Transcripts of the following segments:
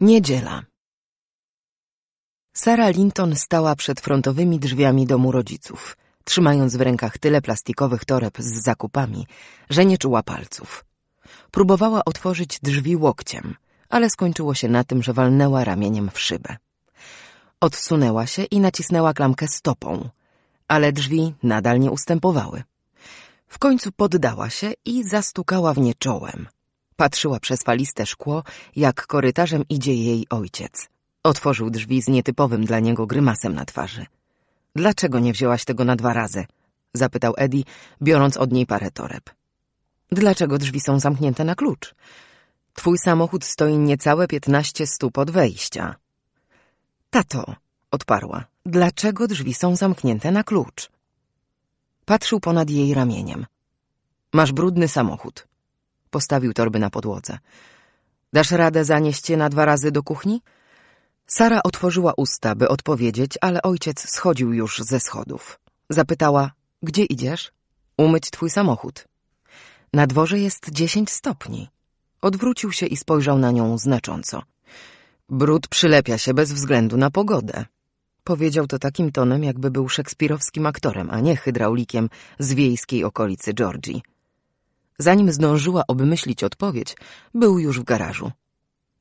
Niedziela. Sara Linton stała przed frontowymi drzwiami domu rodziców, trzymając w rękach tyle plastikowych toreb z zakupami, że nie czuła palców. Próbowała otworzyć drzwi łokciem, ale skończyło się na tym, że walnęła ramieniem w szybę. Odsunęła się i nacisnęła klamkę stopą, ale drzwi nadal nie ustępowały. W końcu poddała się i zastukała w nie czołem – Patrzyła przez faliste szkło, jak korytarzem idzie jej ojciec. Otworzył drzwi z nietypowym dla niego grymasem na twarzy. Dlaczego nie wzięłaś tego na dwa razy? Zapytał Eddie, biorąc od niej parę toreb. Dlaczego drzwi są zamknięte na klucz? Twój samochód stoi niecałe piętnaście stóp od wejścia. Tato, odparła, dlaczego drzwi są zamknięte na klucz? Patrzył ponad jej ramieniem. Masz brudny samochód. Postawił torby na podłodze. Dasz radę zanieść je na dwa razy do kuchni? Sara otworzyła usta, by odpowiedzieć, ale ojciec schodził już ze schodów. Zapytała, gdzie idziesz? Umyć twój samochód. Na dworze jest dziesięć stopni. Odwrócił się i spojrzał na nią znacząco. Brud przylepia się bez względu na pogodę. Powiedział to takim tonem, jakby był szekspirowskim aktorem, a nie hydraulikiem z wiejskiej okolicy Georgii. Zanim zdążyła obmyślić odpowiedź, był już w garażu.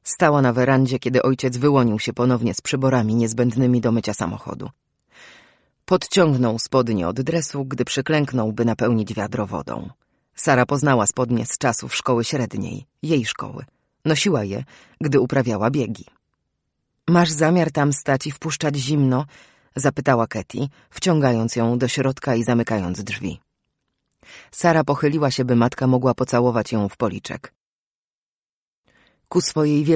Stała na werandzie, kiedy ojciec wyłonił się ponownie z przyborami niezbędnymi do mycia samochodu. Podciągnął spodnie od dresu, gdy przyklęknął, by napełnić wiadro wodą. Sara poznała spodnie z czasów szkoły średniej, jej szkoły. Nosiła je, gdy uprawiała biegi. Masz zamiar tam stać i wpuszczać zimno? zapytała Ketty, wciągając ją do środka i zamykając drzwi. Sara pochyliła się, by matka mogła pocałować ją w policzek. Ku swojej wielkiej